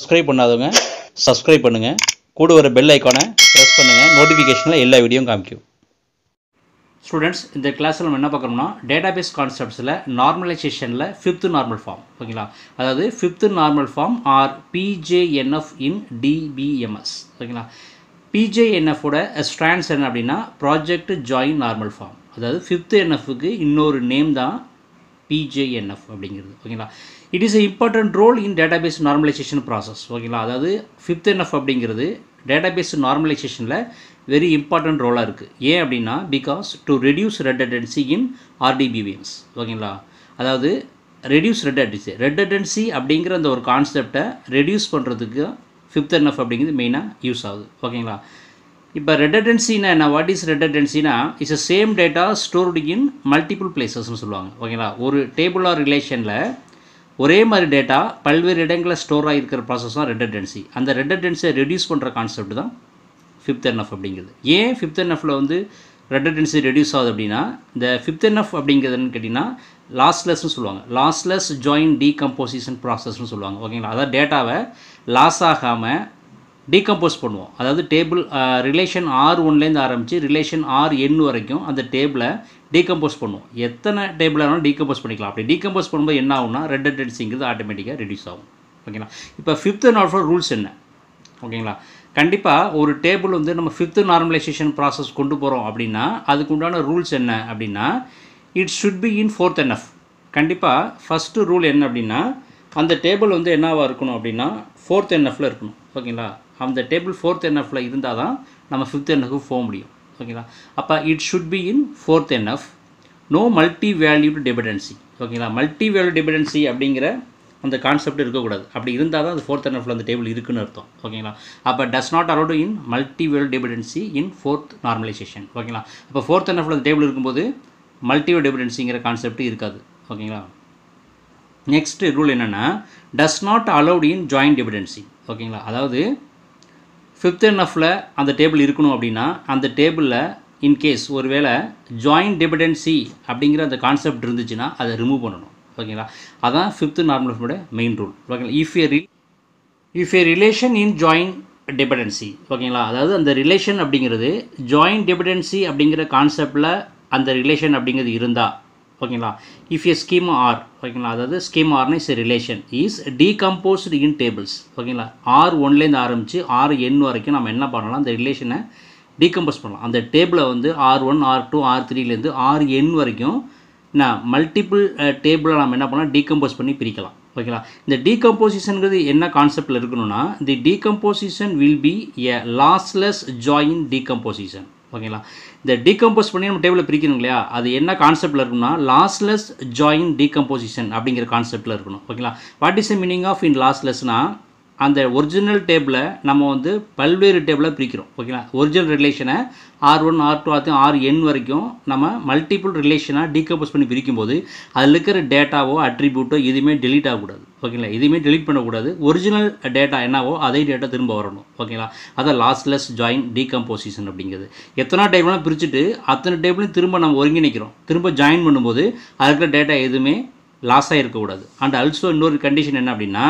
subscribe பண்ணாதவங்க subscribe பண்ணுங்கள் கூட வர பெல் ஐக்கானை ப்ரெஸ் பண்ணுங்கள் நோட்டிஃபிகேஷனில் எல்லா வீடியோவும் காமிக்கும் ஸ்டூடெண்ட்ஸ் இந்த கிளாஸில் நம்ம என்ன பார்க்குறோம்னா டேட்டாபேஸ் கான்செப்ட்ஸில் நார்மலைசேஷனில் ஃபிஃப்த்து நார்மல் ஃபார்ம் ஓகேங்களா அதாவது fifth normal form or PJNF in DBMS ஓகேங்களா பிஜேஎன்எஃபோட ஸ்ட்ரான்ஸ் என்ன அப்படின்னா ப்ராஜெக்ட் ஜாயின் நார்மல் ஃபார்ம் அதாவது ஃபிஃப்த்து என்எஃப்க்கு இன்னொரு நேம் தான் பிஜேஎன்எஃப் அப்படிங்கிறது ஓகேங்களா it is a important role in database normalization process ஓகேங்களா அதாவது ஃபிஃப்த் என்எஃப் அப்படிங்கிறது டேட்டாபேஸ் நார்மலைசேஷனில் வெரி இம்பார்ட்டன்ட் ரோலாக இருக்குது ஏன் அப்படின்னா because to reduce redundancy in RDBMS ஓகேங்களா அதாவது ரெடியூஸ் ரெட் ரெட் அட்டன்சி அப்படிங்கிற அந்த ஒரு கான்செப்டை ரெடியூஸ் பண்ணுறதுக்கு ஃபிஃப்த் என்எஃப் அப்படிங்கிறது மெயினாக யூஸ் ஆகுது ஓகேங்களா இப்போ ரெடடென்சினா என்ன வாட் இஸ் ரெடடென்சினா a same data stored in multiple பிளேசஸ்ன்னு சொல்லுவாங்க ஓகேங்களா ஒரு டேபிள் ஆர் ரிலேஷனில் ஒரே மாதிரி டேட்டா பல்வேறு இடங்களில் ஸ்டோர் ஆகிருக்கிற ப்ராசஸ் தான் ரெடடென்சி அந்த ரெடடென்சியை ரெடியூஸ் பண்ணுற கான்செப்ட் தான் ஃபிஃப்த் என்எஃப் அப்படிங்கிறது ஏன் ஃபிஃப்த் என்எஃபில் வந்து ரெடடென்சி ரெடியூஸ் ஆகுது அப்படின்னா இந்த ஃபிஃப்த் என்எஃப் அப்படிங்கிறதுன்னு கேட்டிங்கன்னா லாஸ்லெஸ்னு சொல்லுவாங்க லாஸ்லெஸ் ஜாயின் டீகம்போசிஷன் ப்ராசஸ்னு சொல்லுவாங்க ஓகேங்களா அதாவது டேட்டாவை லாஸ் ஆகாமல் டீகம்போஸ் பண்ணுவோம் அதாவது டேபிள் ரிலேஷன் ஆர் ஒன்லேருந்து ஆரம்பித்து ரிலேஷன் ஆர் என் வரைக்கும் அந்த டேபிளை டீகம்போஸ் பண்ணுவோம் எத்தனை டேபிள் வேணாலும் டீகம்போஸ் பண்ணிக்கலாம் அப்படி டீகம்போஸ் பண்ணும்போது என்ன ஆகும்னா ரெட்டன்டென்சிங்கிறது ஆட்டோமேட்டிக்காக ரிடியூஸ் ஆகும் ஓகேங்களா இப்போ ஃபிஃப்த்து நார்மல் ரூல்ஸ் என்ன ஓகேங்களா கண்டிப்பாக ஒரு டேபிள் வந்து நம்ம ஃபிஃப்த்து நார்மலைசேஷன் ப்ராசஸ் கொண்டு போகிறோம் அப்படின்னா அதுக்கு உண்டான ரூல்ஸ் என்ன அப்படின்னா it should be in fourth N F கண்டிப்பாக ஃபஸ்ட்டு ரூல் என்ன அப்படின்னா அந்த டேபிள் வந்து என்னவாக இருக்கணும் அப்படின்னா ஃபோர்த் என் எஃப்ல இருக்கணும் ஓகேங்களா அந்த டேபிள் ஃபோர்த் என்எஃப்பில் இருந்தால் தான் நம்ம ஃபிஃப்த் என்எஃப்க்கு போக முடியும் ஓகேங்களா அப்போ it should be in fourth NF no multi valued dependency ஓகேங்களா மல்டி வேல்யூ டிபெண்டன்சி அப்படிங்கிற அந்த கான்செப்ட் இருக்கக்கூடாது அப்படி இருந்தால் தான் அந்த ஃபோர்த் என்எஃப்ல அந்த டேபிள் இருக்குன்னு அர்த்தம் ஓகேங்களா அப்போ does not allowed in multi value dependency in fourth normalization ஓகேங்களா அப்போ ஃபோர்த் என்எஃப்ல அந்த டேபிள் இருக்கும்போது மல்டி வேல்யூ டிபெண்டன்சிங்கிற கான்செப்ட் இருக்காது ஓகேங்களா நெக்ஸ்ட் ரூல் என்னென்னா does not allowed in joint dependency ஓகேங்களா அதாவது ஃபிஃப்த் என் ஆஃபில் அந்த டேபிள் இருக்கணும் அப்படின்னா அந்த டேபிளில் இன்கேஸ் ஒருவேளை ஜாயின்ட் டிபெண்டன்சி அப்படிங்கிற அந்த கான்செப்ட் இருந்துச்சுன்னா அதை ரிமூவ் பண்ணணும் ஓகேங்களா அதான் ஃபிஃப்த்து நார்மல் ஃபிஃப்டோட மெயின் ரூல் ஓகேங்களா if a re if a relation in join dependency ஓகேங்களா அதாவது அந்த ரிலேஷன் அப்படிங்கிறது ஜாயின் டிபெண்டன்சி அப்படிங்கிற கான்செப்டில் அந்த ரிலேஷன் அப்படிங்கிறது இருந்தால் ஓகேங்களா இஃப் ஏ ஸ்கீம் ஆர் ஓகேங்களா அதாவது ஸ்கீம் ஆர்னா is relation is decomposed in tables ஓகேங்களா ஆர் ஒன்லேருந்து ஆரம்பித்து ஆர் என் வரைக்கும் நம்ம என்ன பண்ணலாம் அந்த ரிலேஷனை டீகம்போஸ் பண்ணலாம் அந்த டேபிளை வந்து R one R two R த்ரீலேருந்து ஆர் என் வரைக்கும் நான் மல்டிபிள் டேபிளை நம்ம என்ன பண்ணலாம் டீகம்போஸ் பண்ணி பிரிக்கலாம் ஓகேங்களா இந்த டீகம்போசிஷனுங்கிறது என்ன கான்செப்டில் இருக்கணும்னா the decomposition will be a lossless join decomposition ஓகேங்களா இந்த டீகம்போஸ் பண்ணி நம்ம டேபிளில் பிரிக்கணும் இல்லையா அது என்ன கான்செப்டில் இருக்குன்னா லாஸ்லெஸ் ஜாயின் டீகம்போசிஷன் அப்படிங்கிற கான்செப்டில் இருக்கணும் ஓகேங்களா what is the meaning of in லாஸ்லெஸ்னால் அந்த ஒரிஜினல் டேபிளை நம்ம வந்து பல்வேறு டேபிளாக பிரிக்கிறோம் ஓகேங்களா ஒரிஜினல் ரிலேஷனை R one R two R R N வரைக்கும் நம்ம மல்டிபிள் ரிலேஷனாக டீகம்போஸ் பண்ணி பிரிக்கும்போது அதில் இருக்கிற டேட்டாவோ அட்ரிபியூட்டோ எதுவுமே டெலீட் ஆகக்கூடாது ஓகேங்களா எதுவுமே டெலீட் பண்ணக்கூடாது ஒரிஜினல் டேட்டா என்னவோ அதே டேட்டா திரும்ப வரணும் ஓகேங்களா அதான் லாஸ்ட்லெஸ் ஜாயின் டீகம்போசிஷன் அப்படிங்கிறது எத்தனை டேபிளாக பிரிச்சுட்டு அத்தனை டேபிளையும் திரும்ப நம்ம ஒருங்கிணைக்கிறோம் திரும்ப ஜாயின் பண்ணும்போது இருக்கிற டேட்டா எதுவுமே லாஸாக இருக்கக்கூடாது அண்ட் ஆல்சோ இன்னொரு கண்டிஷன் என்ன அப்படின்னா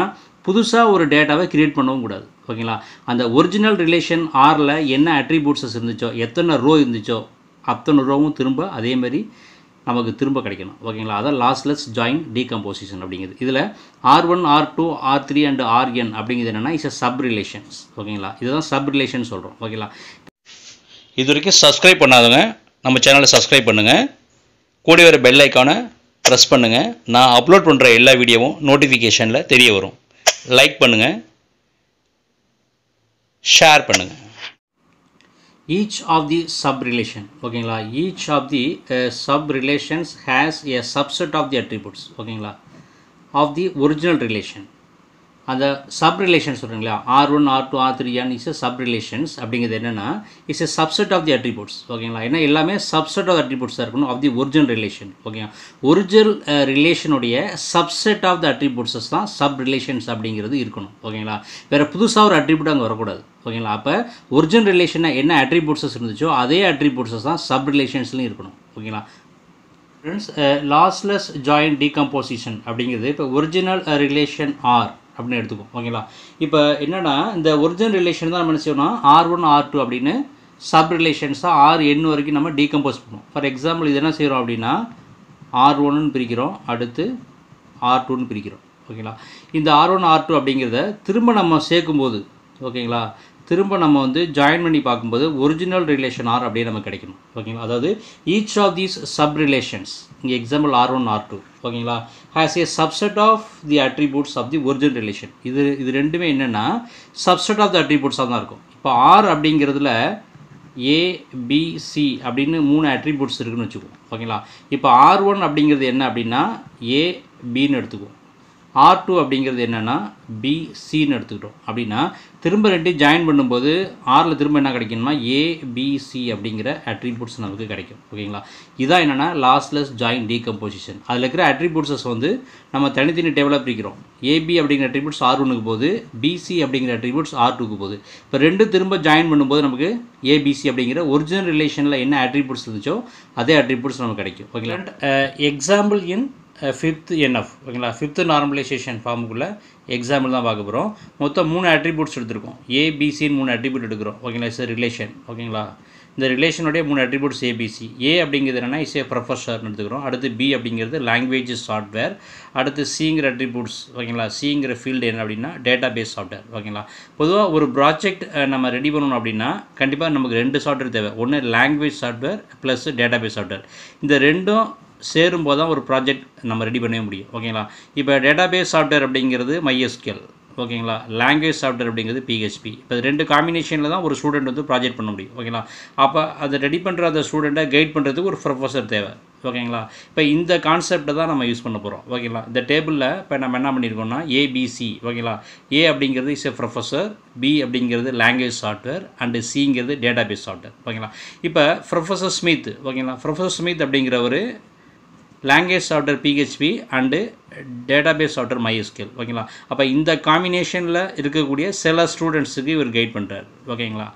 புதுசாக ஒரு டேட்டாவை கிரியேட் பண்ணவும் கூடாது ஓகேங்களா அந்த ஒரிஜினல் ரிலேஷன் ஆரில் என்ன அட்ரிபியூட்ஸஸ் இருந்துச்சோ எத்தனை ரோ இருந்துச்சோ அத்தனை ரோவும் திரும்ப அதேமாதிரி நமக்கு திரும்ப கிடைக்கணும் ஓகேங்களா அதான் லாஸ்லெஸ் ஜாயின் டீகம்போசிஷன் அப்படிங்கிறது இதில் R one R two R three and R N அப்படிங்கிறது என்னென்னா இஸ் அ சப் ரிலேஷன்ஸ் ஓகேங்களா இதுதான் சப் ரிலேஷன் சொல்கிறோம் ஓகேங்களா இது வரைக்கும் சப்ஸ்கிரைப் பண்ணாதவங்க நம்ம சேனலை சப்ஸ்கிரைப் பண்ணுங்கள் கூடிய வர பெல் ஐக்கானை ப்ரெஸ் பண்ணுங்கள் நான் அப்லோட் பண்ணுற எல்லா வீடியோவும் நோட்டிஃபிகேஷனில் தெரிய வரும் லைக் பண்ணுங்கள் ஷேர் பண்ணுங்கள் each of the sub relation ஓகேங்களா each of the sub relations has a subset of the attributes ஓகேங்களா ஆஃப் தி ஒரிஜினல் ரிலேஷன் அந்த சப் ரிலேஷன் சொல்கிறீங்களா R one R two R three N is sub relations அப்படிங்கிறது என்னென்னா it's a subset of the attributes ஓகேங்களா ஏன்னா எல்லாமே subset of அட்ரிபியூட்ஸாக இருக்கணும் ஆஃப் தி ஒரிஜினல் ரிலேஷன் ஓகேங்களா ஒரிஜினல் ரிலேஷனுடைய சப்செட் ஆஃப் த அட்ரிபியூட்ஸஸ் தான் சப் ரிலேஷன்ஸ் அப்படிங்கிறது இருக்கணும் ஓகேங்களா வேறு புதுசாக ஒரு அட்ரிபியூட் அங்கே வரக்கூடாது ஓகேங்களா அப்போ ஒரிஜினல் ரிலேஷனை என்ன அட்ரிபியூட்ஸஸ் இருந்துச்சோ அதே அட்ரிபியூட்ஸஸ் தான் சப் ரிலேஷன்ஸ்லையும் இருக்கணும் ஓகேங்களா ஃப்ரெண்ட்ஸ் லாஸ்லெஸ் ஜாயின் டீகம்போசிஷன் அப்படிங்கிறது இப்போ ஒரிஜினல் ரிலேஷன் ஆர் அப்படின்னு எடுத்துக்கும் ஓகேங்களா இப்போ என்னென்னா இந்த ஒரிஜினல் ரிலேஷன் தான் நம்ம என்ன செய்யணும் ஆர் ஒன் ஆர் டூ அப்படின்னு சப் ரிலேஷன்ஸாக ஆர் என் வரைக்கும் நம்ம டீகம்போஸ் பண்ணுவோம் ஃபார் எக்ஸாம்பிள் இது என்ன செய்கிறோம் அப்படின்னா ஆர் ஒன்னு பிரிக்கிறோம் அடுத்து ஆர் டூன்னு பிரிக்கிறோம் ஓகேங்களா இந்த ஆர் ஒன் ஆர் டூ அப்படிங்கிறத திரும்ப நம்ம சேர்க்கும்போது ஓகேங்களா திரும்ப நம்ம வந்து ஜாயின் பண்ணி பார்க்கும்போது ஒரிஜினல் ரிலேஷன் ஆர் அப்படியே நமக்கு கிடைக்கணும் ஓகேங்களா அதாவது each of these sub relations இங்கே example R one R two ஓகேங்களா has a subset of the attributes of the original relation இது இது ரெண்டுமே என்னென்னா சப்செட் ஆஃப் தி அட்ரிபியூட்ஸாக தான் இருக்கும் இப்போ ஆர் அப்படிங்கிறதுல ஏபிசி அப்படின்னு மூணு அட்ரிபியூட்ஸ் இருக்குன்னு வச்சுக்குவோம் ஓகேங்களா இப்போ ஆர் ஒன் அப்படிங்கிறது என்ன அப்படின்னா ஏபின்னு எடுத்துக்குவோம் ஆர் டூ அப்படிங்கிறது என்னென்னா பிசின்னு எடுத்துக்கிட்டோம் அப்படின்னா திரும்ப ரெண்டு ஜாயின் பண்ணும்போது ஆரில் திரும்ப என்ன கிடைக்கும்னா ஏபிசி அப்படிங்கிற அட்ரிபியூட்ஸ் நமக்கு கிடைக்கும் ஓகேங்களா இதான் என்னென்னா லாஸ்லெஸ் ஜாயின் டீகம்போசிஷன் அதில் இருக்கிற அட்ரிபியூட்ஸஸ் வந்து நம்ம தனித்தனி டேபிளாக பிரிக்கிறோம் ஏபி அப்படிங்கிற அட்ரிபியூட்ஸ் ஆர் ஒன்றுக்கு போகுது பிசி அப்படிங்கிற அட்ரிபியூட்ஸ் ஆர் டூக்கு போகுது இப்போ ரெண்டு திரும்ப ஜாயின் பண்ணும்போது நமக்கு ஏபிசி அப்படிங்கிற ஒரிஜினல் ரிலேஷனில் என்ன அட்ரிபியூட்ஸ் இருந்துச்சோ அதே அட்ரிபியூட்ஸ் நமக்கு கிடைக்கும் ஓகேங்களா example in uh, fifth NF ஓகேங்களா ஃபிஃப்த்து நார்மலைசேஷன் ஃபார்முக்குள்ளே எக்ஸாம்பிள் தான் பார்க்க போகிறோம் மொத்தம் மூணு அட்ரிபியூட்ஸ் எடுத்திருக்கோம் ஏபிசின்னு மூணு அட்ரிபியூட் எடுக்கிறோம் ஓகேங்களா இஸ் ரிலேஷன் ஓகேங்களா இந்த ரிலேஷனுடைய மூணு அட்ரிபியூட்ஸ் ஏபிசி ஏ அப்படிங்கிறது என்னென்னா இஸ் ஏ ப்ரொஃபஸர்னு எடுத்துக்கிறோம் அடுத்து பி அப்படிங்கிறது லாங்குவேஜ் சாஃப்ட்வேர் அடுத்து சிங்கிற அட்ரிபியூட்ஸ் ஓகேங்களா சிங்கிற ஃபீல்டு என்ன அப்படின்னா டேட்டா பேஸ் சாஃப்ட்வேர் ஓகேங்களா பொதுவாக ஒரு ப்ராஜெக்ட் நம்ம ரெடி பண்ணணும் அப்படின்னா கண்டிப்பாக நமக்கு ரெண்டு சாஃப்ட்வேர் தேவை ஒன்று language software plus data base software இந்த ரெண்டும் சேரும்போது தான் ஒரு ப்ராஜெக்ட் நம்ம ரெடி பண்ணவே முடியும் ஓகேங்களா இப்போ டேட்டாபேஸ் சாஃப்ட்வேர் அப்படிங்கிறது மைஎஸ்கேல் ஓகேங்களா லாங்குவேஜ் சாஃப்ட்வேர் அப்படிங்கிறது பிஹெச்பி இப்போ ரெண்டு காம்பினேஷனில் தான் ஒரு ஸ்டூடெண்ட் வந்து ப்ராஜெக்ட் பண்ண முடியும் ஓகேங்களா அப்போ அதை ரெடி பண்ணுற அந்த ஸ்டூடெண்ட்டை கைட் பண்ணுறதுக்கு ஒரு ப்ரொஃபஸர் தேவை ஓகேங்களா இப்போ இந்த கான்செப்டை தான் நம்ம யூஸ் பண்ண போகிறோம் ஓகேங்களா இந்த டேபிளில் இப்போ நம்ம என்ன பண்ணியிருக்கோம்னா ஏபிசி ஓகேங்களா ஏ அப்படிங்கிறது இஸ் எ ப்ரொஃபஸர் பி அப்படிங்கிறது லாங்குவேஜ் சாஃப்ட்வேர் அண்டு சிங்கிறது டேட்டாபேஸ் சாஃப்ட்வேர் ஓகேங்களா இப்போ ப்ரொஃபஸர் ஸ்மித் ஓகேங்களா ப்ரொஃபஸர் ஸ்மித் அப்படிங்கிறவர் language software PHP and database software MySQL ஓகேங்களா அப்போ இந்த காம்பினேஷனில் இருக்கக்கூடிய சில ஸ்டூடெண்ட்ஸுக்கு இவர் கைட் பண்ணுறார் ஓகேங்களா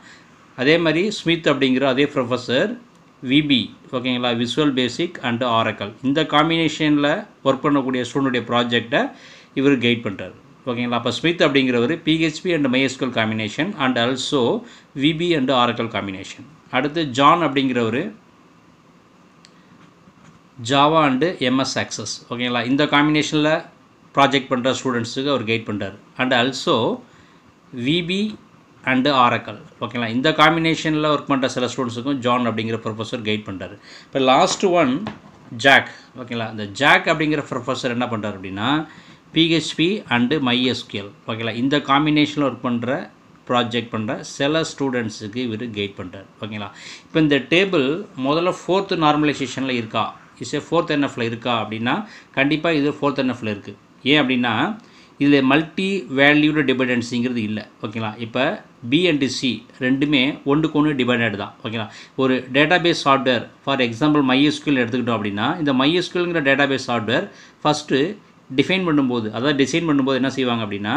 அதே மாதிரி ஸ்மித் அப்படிங்கிற அதே ப்ரொஃபஸர் விபி ஓகேங்களா விஷுவல் பேசிக் அண்டு ஆரக்கல் இந்த காம்பினேஷனில் ஒர்க் பண்ணக்கூடிய ஸ்டூடெண்ட்டுடைய ப்ராஜெக்டை இவர் கைட் பண்ணுறார் ஓகேங்களா அப்போ ஸ்மித் அப்படிங்கிறவர் PHP and MySQL combination and also VB and Oracle combination அடுத்து ஜான் அப்படிங்கிறவர் ஜாவா அண்டு எம்எஸ் ஆக்சஸ் ஓகேங்களா இந்த காம்பினேஷனில் ப்ராஜெக்ட் பண்ணுற ஸ்டூடெண்ட்ஸுக்கு அவர் கைட் பண்ணுறாரு and also VB and Oracle ஓகேங்களா இந்த காம்பினேஷனில் ஒர்க் பண்ணுற சில ஸ்டூடெண்ட்ஸுக்கும் ஜான் அப்படிங்கிற ப்ரொஃபஸர் கைட் பண்ணுறாரு இப்போ லாஸ்ட் ஒன் ஜாக் ஓகேங்களா இந்த ஜாக் அப்படிங்கிற ப்ரொஃபஸர் என்ன பண்ணுறார் அப்படின்னா பிஹெச்பி அண்டு மைஎஸ்கியூஎல் ஓகேங்களா இந்த காம்பினேஷனில் ஒர்க் பண்ணுற ப்ராஜெக்ட் பண்ணுற சில ஸ்டூடெண்ட்ஸுக்கு இவர் கைட் பண்ணுறார் ஓகேங்களா இப்போ இந்த டேபிள் முதல்ல ஃபோர்த்து நார்மலைசேஷனில் இருக்கா இசை ஃபோர்த் என்எஃப்ல இருக்கா அப்படின்னா கண்டிப்பாக இது ஃபோர்த் என்எஃப்ல இருக்குது ஏன் அப்படின்னா இதில் மல்டி வேல்யூடு டிபெண்டன்சிங்கிறது இல்லை ஓகேங்களா இப்போ பி அண்டு சி ரெண்டுமே ஒன்றுக்கு ஒன்று டிபெண்டட் தான் ஓகேங்களா ஒரு database software for example MySQL எடுத்துக்கிட்டோம் அப்படின்னா இந்த data database software first define பண்ணும்போது அதாவது டிசைன் பண்ணும்போது என்ன செய்வாங்க அப்படின்னா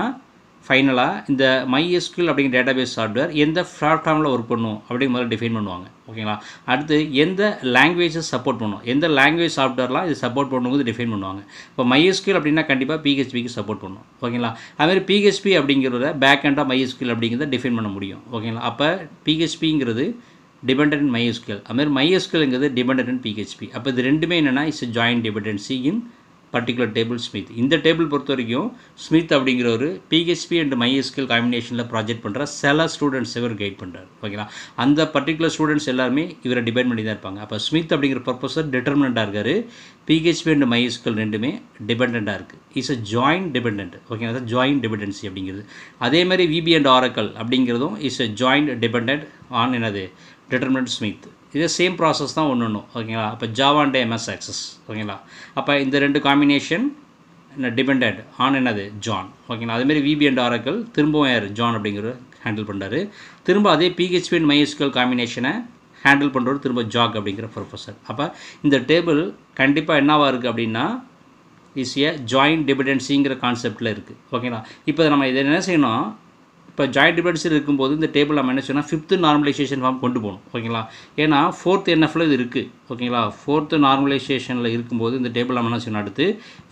ஃபைனலாக இந்த மைஎஸ்கியூல் அப்படிங்கிற டேட்டாபேஸ் சாஃப்ட்வேர் எந்த பிளாட்ஃபார்மில் ஒர்க் பண்ணும் அப்படிங்கிற மாதிரி டிஃபைன் பண்ணுவாங்க ஓகேங்களா அடுத்து எந்த லாங்குவேஜஸ் சப்போர்ட் பண்ணும் எந்த லாங்குவேஜ் சாஃப்ட்வேர்லாம் இது சப்போர்ட் பண்ணும்போது டிஃபைன் பண்ணுவாங்க இப்போ மைஎஸ்கியூல் அப்படின்னா கண்டிப்பாக பிஹெச்பிக்கு சப்போர்ட் பண்ணும் ஓகேங்களா அதுமாதிரி பிஹெச்பி அப்படிங்கிறத பேக் அண்டாக மைஎஸ்கியூல் அப்படிங்கிறத டிஃபைன் பண்ண முடியும் ஓகேங்களா அப்போ பிஹெச்பிங்கிறது டிபெண்ட் மைஎஸ்கியூல் அதுமாதிரி மைஎஸ்கியூல்ங்கிறது டிபெண்டன் பிஹெச்பி அப்போ இது ரெண்டுமே என்னென்னா it's join dependency in particular table Smith இந்த டேபிள் பொறுத்த வரைக்கும் ஸ்மித் அப்படிங்கிற ஒரு பிஹெச்பி அண்ட் மைஎஸ்கில் காம்பினேஷனில் ப்ராஜெக்ட் பண்ணுற சில ஸ்டூடெண்ட்ஸ் இவர் கைட் பண்ணுறாரு ஓகேங்களா அந்த பர்டிகுலர் ஸ்டூடெண்ட்ஸ் எல்லாருமே இவரை டிபெண்ட் பண்ணி தான் இருப்பாங்க அப்போ ஸ்மித் அப்படிங்கிற பர்பஸர் டிட்டர்மினண்ட்டாக இருக்கார் பிஹெச்பி அண்ட் மைஎஸ்கில் ரெண்டுமே டிபெண்டாக இருக்குது இஸ் அ ஜாயின் டிபெண்ட் ஓகேங்களா ஜாயின் டிபெண்டன்சி அப்படிங்கிறது அதே மாதிரி விபி அண்ட் ஆரக்கல் அப்படிங்கிறதும் is a joint depend on என்னது டிட்டர்மினட் ஸ்மித் இதே சேம் ப்ராசஸ் தான் ஒன்று ஒன்றும் ஓகேங்களா அப்போ ஜாவா அண்ட் எம்எஸ் ஆக்சஸ் ஓகேங்களா அப்போ இந்த ரெண்டு காம்பினேஷன் என்ன டிபெண்டட் ஆன் என்னது ஜான் ஓகேங்களா அதுமாரி விபி அண்ட் ஆரக்கல் திரும்பவும் யார் ஜான் அப்படிங்கிற ஹேண்டில் பண்ணுறாரு திரும்ப அதே பிஹெச்பி அண்ட் மைஎஸ்கல் காம்பினேஷனை ஹேண்டில் பண்ணுறது திரும்ப ஜாக் அப்படிங்கிற ப்ரொஃபஸர் அப்போ இந்த டேபிள் கண்டிப்பாக என்னவாக இருக்குது அப்படின்னா இஸ் ஏ ஜாயின்ட் டிபெண்டன்சிங்கிற கான்செப்டில் இருக்குது ஓகேங்களா இப்போ நம்ம இதை என்ன செய்யணும் இப்போ ஜாயிண்ட் டிபென்சில் இருக்கும்போது இந்த டேபிள் நம்ம என்ன செய்யணும் ஃபிஃப்த்து நார்மலைசேஷன் ஃபார்ம் கொண்டு போகணும் ஓகேங்களா ஏன்னா ஃபோர்த் என்எஃப்ல இது இருக்குது ஓகேங்களா ஃபோர்த்து நார்மலைசேஷனில் இருக்கும்போது இந்த டேபிள் நம்ம என்ன செய்யணும் அடுத்து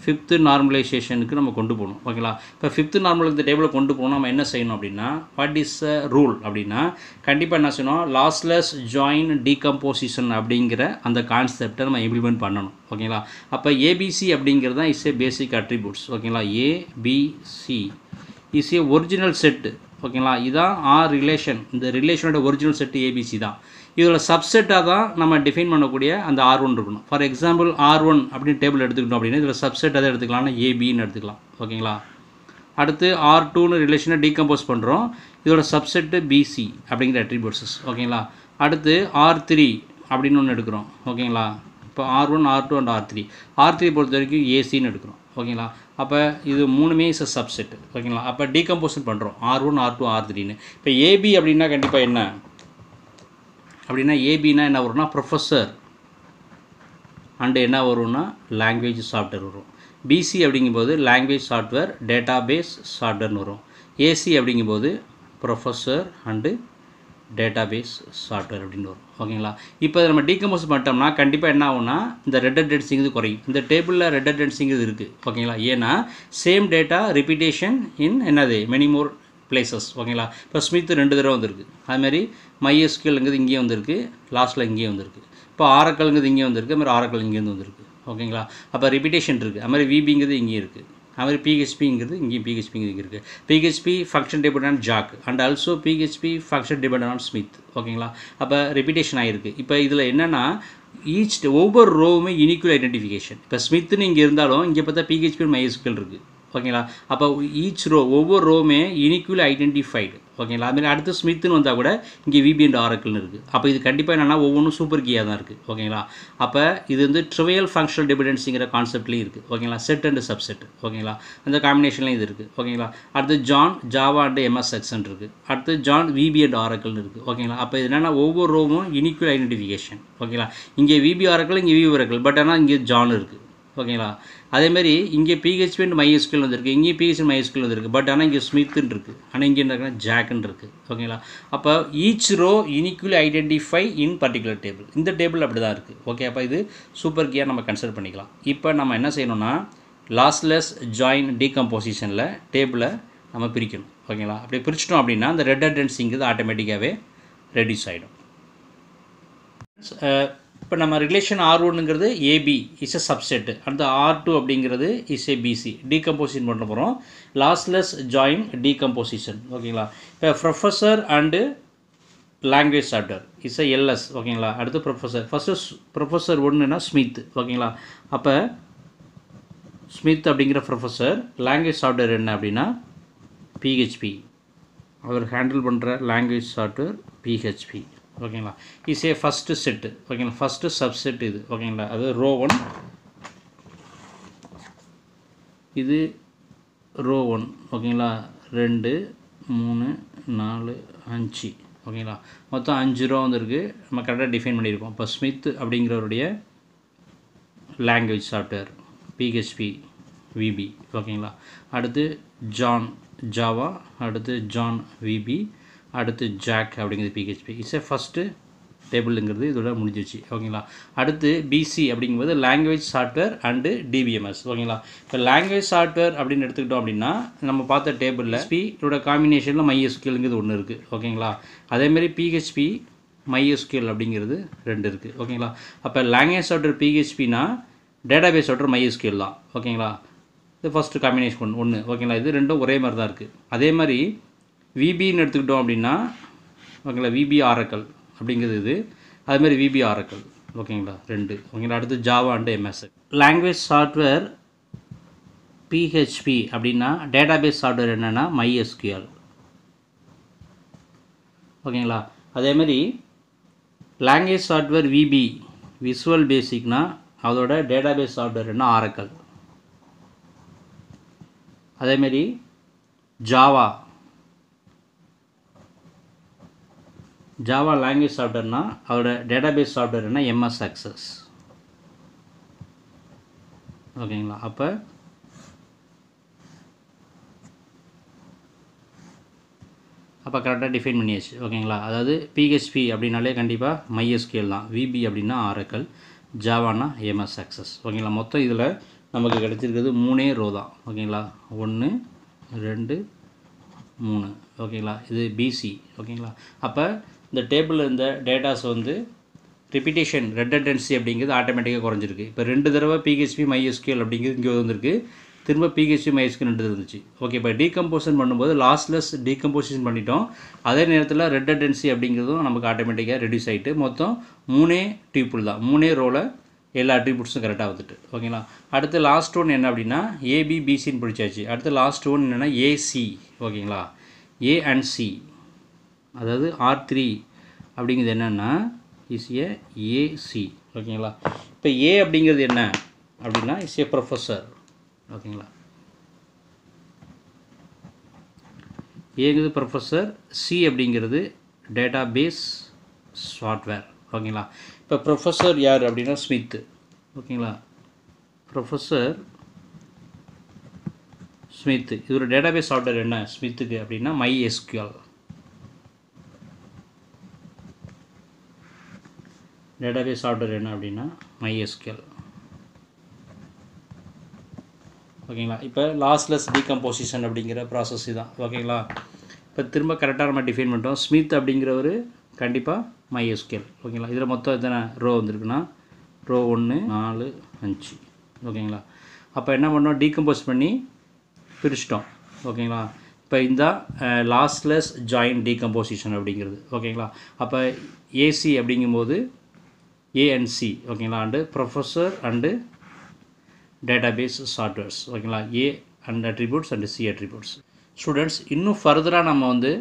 ஃபிஃப்த்து நார்மலைசேஷனுக்கு நம்ம கொண்டு போகணும் ஓகேங்களா இப்போ ஃபிஃப்த்து நார்மல் இந்த டேபிளை கொண்டு போகணும் நம்ம என்ன செய்யணும் அப்படின்னா வாட் இஸ் அ ரூல் அப்படின்னா கண்டிப்பாக என்ன செய்யணும் லாஸ்லெஸ் ஜாயின் டீகம்போசிஷன் அப்படிங்கிற அந்த கான்செப்டை நம்ம இம்ப்ளிமெண்ட் பண்ணணும் ஓகேங்களா அப்போ ஏபிசி அப்படிங்கிறது தான் இஸ் ஏ பேசிக் அட்ரிபியூட்ஸ் ஓகேங்களா ABC is a original set ஓகேங்களா இதுதான் ஆர் ரிலேஷன் இந்த ரிலேஷனோட ஒரிஜினல் செட்டு ஏபிசி தான் இதோட சப்செட்டாக தான் நம்ம டிஃபைன் பண்ணக்கூடிய அந்த ஆர் ஒன் இருக்கணும் ஃபார் எக்ஸாம்பிள் ஆர் ஒன் அப்படின்னு டேபிள் எடுத்துக்கிட்டோம் அப்படின்னா இதில் சப்செட் அதை எடுத்துக்கலாம்னா ஏபின்னு எடுத்துக்கலாம் ஓகேங்களா அடுத்து ஆர் டூன்னு ரிலேஷனை டீகம்போஸ் பண்ணுறோம் இதோட சப்செட்டு பிசி அப்படிங்கிற அட்ரிபியூட்ஸஸ் ஓகேங்களா அடுத்து ஆர் த்ரீ அப்படின்னு ஒன்று எடுக்கிறோம் ஓகேங்களா இப்போ R one R two and R three R three பொறுத்த வரைக்கும் ஏசின்னு எடுக்கிறோம் ஓகேங்களா அப்போ இது மூணுமே இஸ் அ சப்செட் ஓகேங்களா அப்போ டீகம்போசன் பண்ணுறோம் R one R two R த்ரீன்னு இப்போ ஏபி அப்படின்னா கண்டிப்பாக என்ன அப்படின்னா ஏபின்னா என்ன வரும்னா ப்ரொஃபஸர் அண்டு என்ன வரும்னா லாங்குவேஜ் சாஃப்ட்வேர் வரும் பிசி அப்படிங்கும்போது லாங்குவேஜ் சாஃப்ட்வேர் டேட்டா பேஸ் சாஃப்ட்வேர்னு வரும் ஏசி அப்படிங்கும்போது professor and data base software அப்படின்னு வரும் ஓகேங்களா இப்போ நம்ம டீகம்போஸ் பண்ணிட்டோம்னா கண்டிப்பாக என்ன ஆகும்னா இந்த ரெட்டர்டென்சிங்கிறது குறையும் இந்த டேபிளில் ரெட்டர்டென்சிங்கிறது இருக்குது ஓகேங்களா ஏன்னா சேம் டேட்டா ரிப்பீட்டேஷன் இன் என்னது மெனி மோர் பிளேசஸ் ஓகேங்களா இப்போ ஸ்மித் ரெண்டு தடவை வந்திருக்கு அதுமாரி மைஎஸ்கியூலுங்கிறது இங்கேயே வந்திருக்கு லாஸ்ட்டில் இங்கேயே வந்திருக்கு இப்போ ஆரக்கல்ங்கிறது இங்கே வந்திருக்கு அதுமாதிரி ஆரக்கல் இங்கேருந்து வந்திருக்கு ஓகேங்களா அப்போ ரிப்பீட்டேஷன் இருக்குது அது மாதிரி விபிங்கிறது இங்கேயும் இருக்குது அது பிஹெச்பிங்கிறது இங்கேயும் பிஹெச்பிங்கிறது இருக்குது PHP function depend on Jack and also PHP function depend on Smith ஓகேங்களா அப்போ ரிப்பீட்டேஷன் ஆகிருக்கு இப்போ இதில் என்னென்னா ஈச் ஒவ்வொரு ரோவுமே இனிக்குவல் ஐடென்டிஃபிகேஷன் இப்போ ஸ்மித்துன்னு இங்கே இருந்தாலும் இங்கே பார்த்தா பிஹெச்பி மைஎஸ்கிள் இருக்குது ஓகேங்களா அப்போ ஈச் ரோ ஒவ்வொரு ரோமே யூனிக்யூலி ஐடென்டிஃபைடு ஓகேங்களா அதுமாரி அடுத்து ஸ்மித்துன்னு வந்தால் கூட இங்கே விபி அண்ட் ஆரக்கிள்னு இருக்குது அப்போ இது கண்டிப்பாக என்னென்னா ஒவ்வொன்றும் சூப்பர் கியாக தான் இருக்குது ஓகேங்களா அப்போ இது வந்து ட்ரிவியல் ஃபங்க்ஷனல் டிபெண்டன்ஸிங்கிற கான்செப்ட்லேயும் இருக்குது ஓகேங்களா செட் அண்ட் சப்செட் ஓகேங்களா அந்த காம்பினேஷன்லேயும் இது இருக்குது ஓகேங்களா அடுத்து John Java and MS Access இருக்குது அடுத்து ஜான் விபி அண்ட் ஆரக்கிள்னு இருக்குது ஓகேங்களா அப்போ இது என்னென்னா ஒவ்வொரு ரோமும் இனிக்குவல் ஐடென்டிஃபிகேஷன் ஓகேங்களா இங்கே விபி ஆரக்கிள் இங்கே விபி ஆரக்கிள் பட் ஆனால் இங்கே ஜான் இருக்குது ஓகேங்களா அதேமாரி இங்கே பிஹெச்பி அண்ட் மைஎஸ்கியூல் வந்திருக்கு இங்கேயும் பிஹெச்பி மைஎஸ்கில் வந்துருக்கு பட் ஆனால் இங்கே ஸ்மித்துன்னு இருக்குது ஆனால் இங்கே என்ன இருக்குன்னா ஜாக்குன்னு இருக்குது ஓகேங்களா அப்போ each row uniquely identify in particular table இந்த டேபிள் அப்படி தான் இருக்குது ஓகே அப்போ இது சூப்பர் கியாக நம்ம கன்சிடர் பண்ணிக்கலாம் இப்போ நம்ம என்ன செய்யணும்னா லாஸ்லெஸ் ஜாயின் டீகம்போசிஷனில் டேபிளை நம்ம பிரிக்கணும் ஓகேங்களா அப்படி பிரிச்சிட்டோம் அப்படின்னா அந்த ரெட் அட்டன்சிங்கிறது ஆட்டோமேட்டிக்காகவே ரெடியூஸ் ஆகிடும் இப்போ நம்ம ரிலேஷன் ஆர் ஒன்னுங்கிறது ஏபி இஸ் எ சப்செட்டு அடுத்து ஆர் டூ அப்படிங்கிறது இஸ் ஏ பிசி டீகம்போசிஷன் பண்ண போகிறோம் லாஸ்ட்லெஸ் ஜாயின் டீகம்போசிஷன் ஓகேங்களா இப்போ professor and language chapter is a LS ஓகேங்களா அடுத்து ப்ரொஃபஸர் ஃபஸ்ட்டு ப்ரொஃபஸர் ஒன்றுனா ஸ்மித் ஓகேங்களா அப்போ ஸ்மித் அப்படிங்கிற ப்ரொஃபஸர் லாங்குவேஜ் சாப்டர் என்ன அப்படின்னா பிஹெச்பி அவர் ஹேண்டில் பண்ணுற லாங்குவேஜ் சாஃப்ட்வேர் பிஹெச்பி ஓகேங்களா இஸ் ஏ ஃபஸ்ட்டு செட்டு ஓகேங்களா ஃபஸ்ட்டு சப்செட் இது ஓகேங்களா அது ரோ ஒன் இது ரோ ஒன் ஓகேங்களா ரெண்டு மூணு நாலு அஞ்சு ஓகேங்களா மொத்தம் அஞ்சு ரூபா வந்துருக்கு நம்ம கரெக்டாக டிஃபைன் பண்ணியிருக்கோம் இப்போ ஸ்மித் அப்படிங்கிறவருடைய லாங்குவேஜ் சாஃப்ட்வேர் பிஹெச்பி விபி ஓகேங்களா அடுத்து ஜான் ஜாவா அடுத்து ஜான் விபி அடுத்து ஜாக் அப்படிங்கிறது பிஹெச்பி இட்ஸ் ஃபஸ்ட்டு டேபிளுங்கிறது இதோட முடிஞ்சிச்சு ஓகேங்களா அடுத்து பிசி அப்படிங்கும்போது லாங்குவேஜ் சாஃப்ட்வேர் அண்டு டிபிஎம்எஸ் ஓகேங்களா இப்போ லாங்குவேஜ் சாஃப்ட்வேர் அப்படின்னு எடுத்துக்கிட்டோம் அப்படின்னா நம்ம பார்த்த டேபிளில் இதோட காம்பினேஷனில் மைஎஸ்கியூலுங்கிறது ஒன்று இருக்குது ஓகேங்களா அதேமாரி பிஹெச்பி மைஎஸ்கியூல் அப்படிங்கிறது ரெண்டு இருக்குது ஓகேங்களா அப்போ லாங்குவேஜ் சாஃப்ட்வேர் பிஹெச்பினா பேஸ் சாஃப்ட்வேர் மைஎஸ்கியூல் தான் ஓகேங்களா இது ஃபஸ்ட்டு காம்பினேஷன் ஒன்று ஓகேங்களா இது ரெண்டும் ஒரே மாதிரி தான் இருக்குது அதே மாதிரி விபின்னு எடுத்துக்கிட்டோம் அப்படின்னா ஓகேங்களா விபி ஆரக்கல் அப்படிங்கிறது இது அதுமாரி விபி ஆரக்கல் ஓகேங்களா ரெண்டு ஓகேங்களா அடுத்து Java and MS language software PHP அப்படின்னா டேட்டாபேஸ் சாஃப்ட்வேர் என்னென்னா மைஎஸ்கியூஎல் ஓகேங்களா அதேமாரி லாங்குவேஜ் சாஃப்ட்வேர் விபி விஷுவல் பேசிக்னா அதோட டேட்டாபேஸ் சாஃப்ட்வேர் என்ன ஆரக்கல் அதேமாரி ஜாவா ஜாவா லாங்குவேஜ் சாஃப்ட்வேர்னால் அதோட டேட்டாபேஸ் சாஃப்ட்வேர் என்ன எம்எஸ் ஆக்சஸ் ஓகேங்களா அப்போ அப்போ கரெக்டாக டிஃபைன் பண்ணியாச்சு ஓகேங்களா அதாவது பிஹெச்பி அப்படின்னாலே கண்டிப்பாக மைஎஸ்கேல் தான் விபி அப்படின்னா ஆரக்கல் ஜாவானா எம்எஸ் ஆக்சஸ் ஓகேங்களா மொத்தம் இதில் நமக்கு கிடச்சிருக்கிறது மூணே ரோ தான் ஓகேங்களா ஒன்று ரெண்டு மூணு ஓகேங்களா இது பிசி ஓகேங்களா அப்போ இந்த டேபிளில் இருந்த டேட்டாஸ் வந்து ரிப்பிட்டேஷன் ரெட்டன்டென்சி அப்படிங்கிறது ஆட்டோமேட்டிக்காக குறைஞ்சிருக்கு இப்போ ரெண்டு தடவை பிஹெச்பி மைஎஸ்கியூஎல் அப்படிங்கிறது இங்கே வந்திருக்கு திரும்ப பிஹெச்பி மைஎஸ்கியூ ரெண்டு இருந்துச்சு ஓகே இப்போ டீகம்போசன் பண்ணும்போது லாஸ்ட்லெஸ் டீகம்போசிஷன் பண்ணிட்டோம் அதே நேரத்தில் ரெட்டன்டென்சி அப்படிங்கிறதும் நமக்கு ஆட்டோமேட்டிக்காக ரெடியூஸ் ஆகிட்டு மொத்தம் மூணே டீப்புள் தான் மூணே ரோவில் எல்லா அட்ரிபியூட்ஸும் கரெக்டாக வந்துட்டு ஓகேங்களா அடுத்து லாஸ்ட் ஒன் என்ன அப்படின்னா ஏபிபிசின்னு பிடிச்சாச்சு அடுத்து லாஸ்ட் ஒன் என்னென்னா ஏசி ஓகேங்களா ஏ அண்ட் சி அதாவது ஆர் த்ரீ அப்படிங்கிறது என்னென்னா இஸ் ஏ ஏசி ஓகேங்களா இப்போ ஏ அப்படிங்கிறது என்ன அப்படின்னா இஸ் ஏ ப்ரொஃபஸர் ஓகேங்களா ஏங்கிறது ப்ரொஃபஸர் சி அப்படிங்கிறது டேட்டா பேஸ் சாஃப்ட்வேர் ஓகேங்களா இப்போ ப்ரொஃபஸர் யார் அப்படின்னா ஸ்மித்து ஓகேங்களா ப்ரொஃபஸர் ஸ்மித்து இதோட பேஸ் சாஃப்ட்வேர் என்ன ஸ்மித்துக்கு அப்படின்னா மை எஸ்கியூஎல் டேட்டாபேஸ் சாஃப்ட்வேர் என்ன அப்படின்னா மைஎஸ்கேல் ஓகேங்களா இப்போ லாஸ்லெஸ் டீகம்போசிஷன் அப்படிங்கிற ப்ராசஸ் தான் ஓகேங்களா இப்போ திரும்ப கரெக்டாக நம்ம டிஃபைன் பண்ணிட்டோம் ஸ்மித் அப்படிங்கிறவர் கண்டிப்பாக மைஎஸ்கேல் ஓகேங்களா இதில் மொத்தம் எத்தனை ரோ வந்திருக்குன்னா ரோ ஒன்று நாலு அஞ்சு ஓகேங்களா அப்போ என்ன பண்ணோம் டீகம்போஸ் பண்ணி பிரிச்சிட்டோம் ஓகேங்களா இப்போ இந்த லாஸ்லெஸ் ஜாயின் டீகம்போசிஷன் அப்படிங்கிறது ஓகேங்களா அப்போ ஏசி அப்படிங்கும்போது ஏஎன்சி ஓகேங்களா and professor and database softwares ஓகேங்களா A and attributes and C attributes students இன்னும் ஃபர்தராக நம்ம வந்து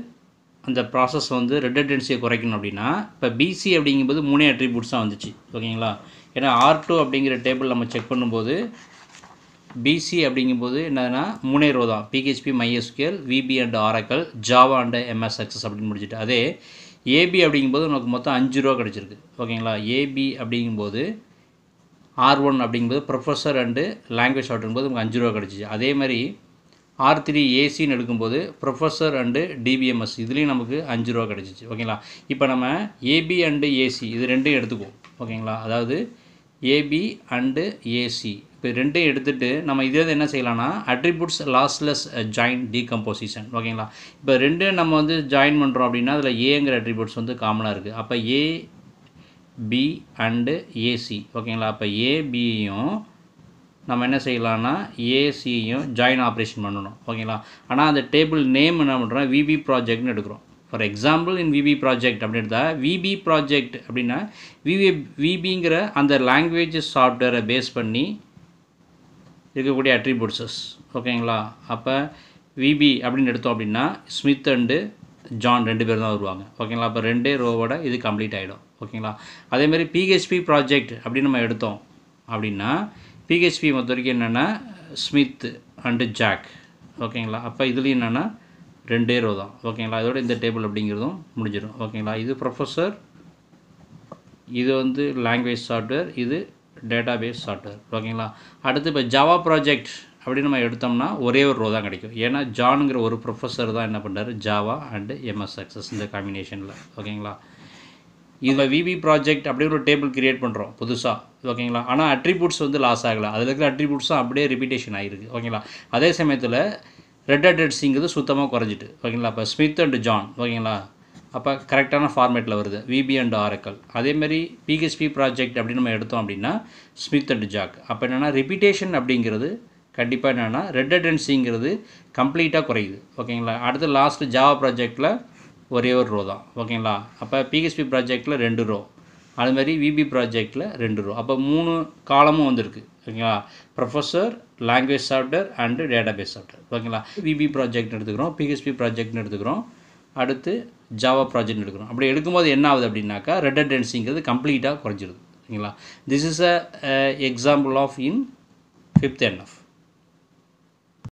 அந்த ப்ராசஸ் வந்து ரெட்டன்டென்சியை குறைக்கணும் அப்படின்னா இப்போ பிசி அப்படிங்கும்போது மூணே அட்ரிபியூட்ஸ் தான் வந்துச்சு ஓகேங்களா ஏன்னா ஆர் டூ அப்படிங்கிற டேபிள் நம்ம செக் பண்ணும்போது பிசி அப்படிங்கும்போது என்னதுன்னா மூணே ரோ தான் PHP MySQL VB and Oracle Java and MS Access அப்படின்னு முடிச்சுட்டு அதே ஏபி அப்படிங்கும்போது நமக்கு மொத்தம் அஞ்சு ரூபா கிடச்சிருக்கு ஓகேங்களா ஏபி அப்படிங்கும்போது ஆர் ஒன் அப்படிங்கும்போது ப்ரொஃபஸர் அண்டு லாங்குவேஜ் ஆர்டருங்கும்போது நமக்கு அஞ்சு ரூபா கிடச்சிச்சு அதே மாதிரி ஆர் த்ரீ ஏசின்னு எடுக்கும்போது ப்ரொஃபஸர் அண்டு டிபிஎம்எஸ் இதுலேயும் நமக்கு அஞ்சு ரூபா கிடச்சிச்சு ஓகேங்களா இப்போ நம்ம ஏபி அண்டு ஏசி இது ரெண்டும் எடுத்துக்குவோம் ஓகேங்களா அதாவது ஏபி அண்டு ஏசி இப்போ ரெண்டையும் எடுத்துகிட்டு நம்ம இதே என்ன செய்யலாம்னா அட்ரிபியூட்ஸ் லாஸ்லெஸ் ஜாயின் டீகம்போசிஷன் ஓகேங்களா இப்போ ரெண்டு நம்ம வந்து ஜாயின் பண்ணுறோம் அப்படின்னா அதில் ஏங்கிற அட்ரிபியூட்ஸ் வந்து காமனாக இருக்குது அப்போ ஏ பி அண்டு ஏசி ஓகேங்களா அப்போ ஏபியும் நம்ம என்ன செய்யலாம்னா ஏசியும் ஜாயின் ஆப்ரேஷன் பண்ணணும் ஓகேங்களா ஆனால் அந்த டேபிள் நேம் என்ன பண்ணுறோம் விபி ப்ராஜெக்ட்னு எடுக்கிறோம் for example in VB project அப்படின்றத எடுத்தால் விபி ப்ராஜெக்ட் அப்படின்னா விவி விபிங்கிற அந்த லாங்குவேஜ் சாஃப்ட்வேரை பேஸ் பண்ணி இருக்கக்கூடிய அட்ரிபியூட்ஸஸ் ஓகேங்களா அப்போ விபி அப்படின்னு எடுத்தோம் அப்படின்னா ஸ்மித் அண்டு ஜான் ரெண்டு பேர் தான் வருவாங்க ஓகேங்களா அப்போ ரெண்டே ரோவோட இது கம்ப்ளீட் ஆகிடும் ஓகேங்களா அதேமாதிரி பிஹெச்பி ப்ராஜெக்ட் அப்படின்னு நம்ம எடுத்தோம் அப்படின்னா பிஹெச்பி பொறுத்த வரைக்கும் என்னென்னா ஸ்மித் அண்டு ஜாக் ஓகேங்களா அப்போ இதுலேயும் என்னென்னா ரெண்டே ரோ தான் ஓகேங்களா இதோட இந்த டேபிள் அப்படிங்கிறதும் முடிஞ்சிடும் ஓகேங்களா இது ப்ரொஃபஸர் இது வந்து லாங்குவேஜ் சாஃப்ட்வேர் இது டேட்டாபேஸ் சாஃப்ட்வேர் ஓகேங்களா அடுத்து இப்போ ஜாவா ப்ராஜெக்ட் அப்படின்னு நம்ம எடுத்தோம்னா ஒரே ஒரு ரோ தான் கிடைக்கும் ஏன்னா ஜானுங்கிற ஒரு ப்ரொஃபஸர் தான் என்ன பண்ணுறாரு ஜாவா அண்டு எம்எஸ் சக்ஸஸ் இந்த காம்பினேஷனில் ஓகேங்களா இதில் விபி ப்ராஜெக்ட் அப்படின்னு ஒரு டேபிள் க்ரியேட் பண்ணுறோம் புதுசாக ஓகேங்களா ஆனால் அட்ரிபியூட்ஸ் வந்து லாஸ் ஆகலை அதில் இருக்கிற அட்ரிபியூட்ஸும் அப்படியே ரிப்பீட்டேஷன் ஆகிருக்கு ஓகேங்களா அதே சமயத்தில் ரெட் அட் ரெட்ஸிங்கிறது சுத்தமாக குறைஞ்சிட்டு ஓகேங்களா இப்போ ஸ்மித் அண்ட் ஜான் ஓகேங்களா அப்போ கரெக்டான ஃபார்மேட்டில் வருது விபி அண்ட் ஆரக்கல் அதேமாரி பிஹெச்பி ப்ராஜெக்ட் அப்படின்னு நம்ம எடுத்தோம் அப்படின்னா ஸ்மித் அண்ட் ஜாக் அப்போ என்னென்னா ரிப்பீட்டேஷன் அப்படிங்கிறது கண்டிப்பாக என்னென்னா ரெட்டடென்சிங்கிறது கம்ப்ளீட்டாக குறையுது ஓகேங்களா அடுத்து லாஸ்ட்டு ஜாவா ப்ராஜெக்டில் ஒரே ஒரு ரோ தான் ஓகேங்களா அப்போ பிஹெச்பி ப்ராஜெக்டில் ரெண்டு ரோ அதுமாதிரி விபி ப்ராஜெக்டில் ரெண்டு ரோ அப்போ மூணு காலமும் வந்திருக்கு ஓகேங்களா professor language software and database software ஓகேங்களா விபி ப்ராஜெக்ட்னு எடுத்துக்கிறோம் பிஹெச்பி ப்ராஜெக்ட்னு எடுத்துக்கிறோம் அடுத்து ஜாவா ப்ராஜெக்ட் எடுக்கிறோம் அப்படி எடுக்கும்போது என்ன ஆகுது அப்படின்னாக்கா ரெட்டன்டென்சிங்கிறது கம்ப்ளீட்டாக குறைஞ்சிருது சரிங்களா this is a example of in fifth NF